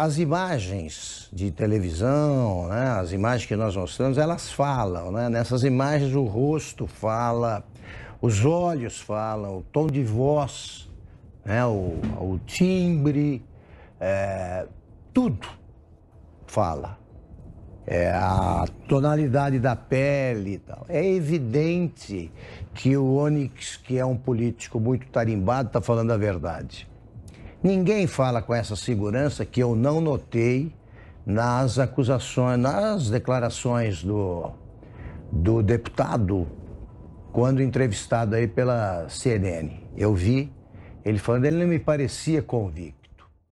as imagens de televisão, né, as imagens que nós mostramos, elas falam. Né? Nessas imagens, o rosto fala, os olhos falam, o tom de voz, né, o, o timbre, é, tudo fala. É a tonalidade da pele e tal. É evidente que o Onyx, que é um político muito tarimbado, está falando a verdade. Ninguém fala com essa segurança que eu não notei nas acusações, nas declarações do, do deputado quando entrevistado aí pela CNN. Eu vi ele falando, ele não me parecia convicto.